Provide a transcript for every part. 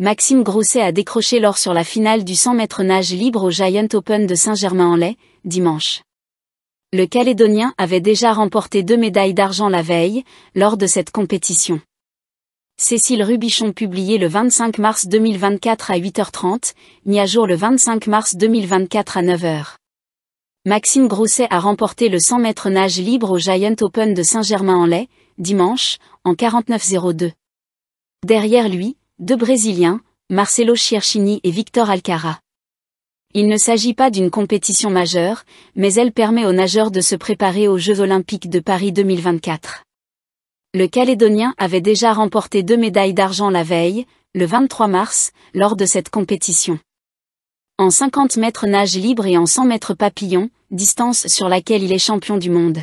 Maxime Grousset a décroché l'or sur la finale du 100 mètres nage libre au Giant Open de Saint-Germain-en-Laye, dimanche. Le Calédonien avait déjà remporté deux médailles d'argent la veille, lors de cette compétition. Cécile Rubichon publié le 25 mars 2024 à 8h30, mis à jour le 25 mars 2024 à 9h. Maxime Grousset a remporté le 100 mètres nage libre au Giant Open de Saint-Germain-en-Laye, dimanche, en 49.02. Derrière lui, deux Brésiliens, Marcelo Chierchini et Victor Alcara. Il ne s'agit pas d'une compétition majeure, mais elle permet aux nageurs de se préparer aux Jeux olympiques de Paris 2024. Le Calédonien avait déjà remporté deux médailles d'argent la veille, le 23 mars, lors de cette compétition. En 50 mètres nage libre et en 100 mètres papillon, distance sur laquelle il est champion du monde.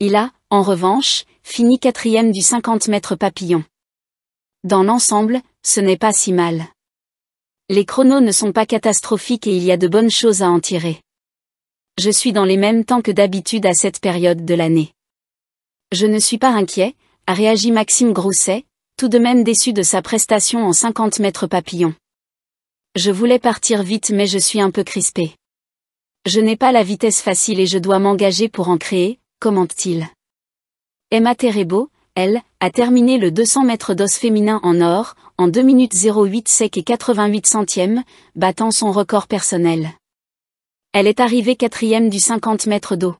Il a, en revanche, fini quatrième du 50 mètres papillon dans l'ensemble, ce n'est pas si mal. Les chronos ne sont pas catastrophiques et il y a de bonnes choses à en tirer. Je suis dans les mêmes temps que d'habitude à cette période de l'année. Je ne suis pas inquiet, a réagi Maxime Grousset, tout de même déçu de sa prestation en 50 mètres papillon. Je voulais partir vite mais je suis un peu crispé. Je n'ai pas la vitesse facile et je dois m'engager pour en créer, commente-t-il. Emma Terebo, elle, a terminé le 200 mètres d'os féminin en or, en 2 minutes 08 sec et 88 centièmes, battant son record personnel. Elle est arrivée quatrième du 50 mètres d'eau.